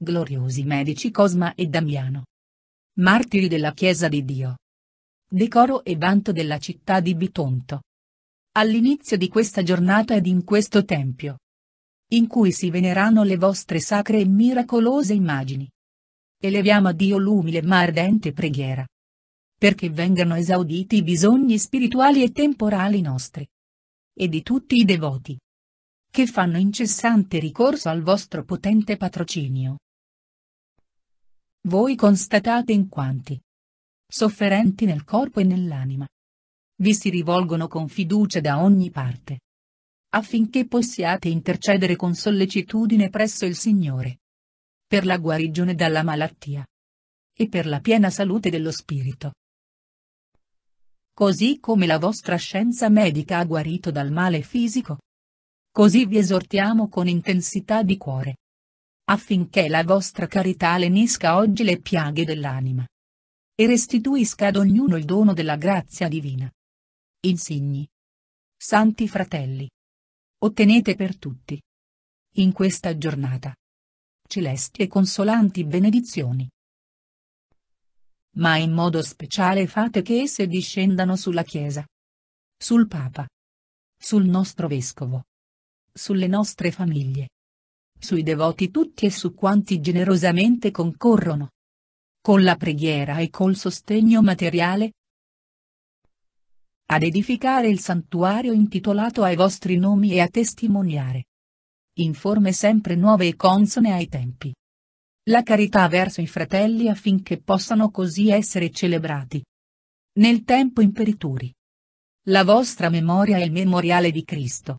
gloriosi medici Cosma e Damiano. Martiri della Chiesa di Dio. Decoro e vanto della città di Bitonto. All'inizio di questa giornata ed in questo tempio. In cui si venerano le vostre sacre e miracolose immagini. Eleviamo a Dio l'umile ma ardente preghiera. Perché vengano esauditi i bisogni spirituali e temporali nostri. E di tutti i devoti che fanno incessante ricorso al vostro potente patrocinio, voi constatate in quanti sofferenti nel corpo e nell'anima. Vi si rivolgono con fiducia da ogni parte. Affinché possiate intercedere con sollecitudine presso il Signore. Per la guarigione dalla malattia. E per la piena salute dello spirito. Così come la vostra scienza medica ha guarito dal male fisico. Così vi esortiamo con intensità di cuore affinché la vostra carità lenisca oggi le piaghe dell'anima. E restituisca ad ognuno il dono della grazia divina. Insigni. Santi fratelli. Ottenete per tutti. In questa giornata. Celesti e consolanti benedizioni. Ma in modo speciale fate che esse discendano sulla Chiesa. Sul Papa. Sul nostro Vescovo. Sulle nostre famiglie sui devoti tutti e su quanti generosamente concorrono. Con la preghiera e col sostegno materiale. Ad edificare il santuario intitolato ai vostri nomi e a testimoniare. In forme sempre nuove e consone ai tempi. La carità verso i fratelli affinché possano così essere celebrati. Nel tempo imperituri. La vostra memoria è il memoriale di Cristo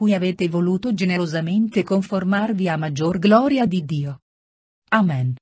cui avete voluto generosamente conformarvi a maggior gloria di Dio. Amen.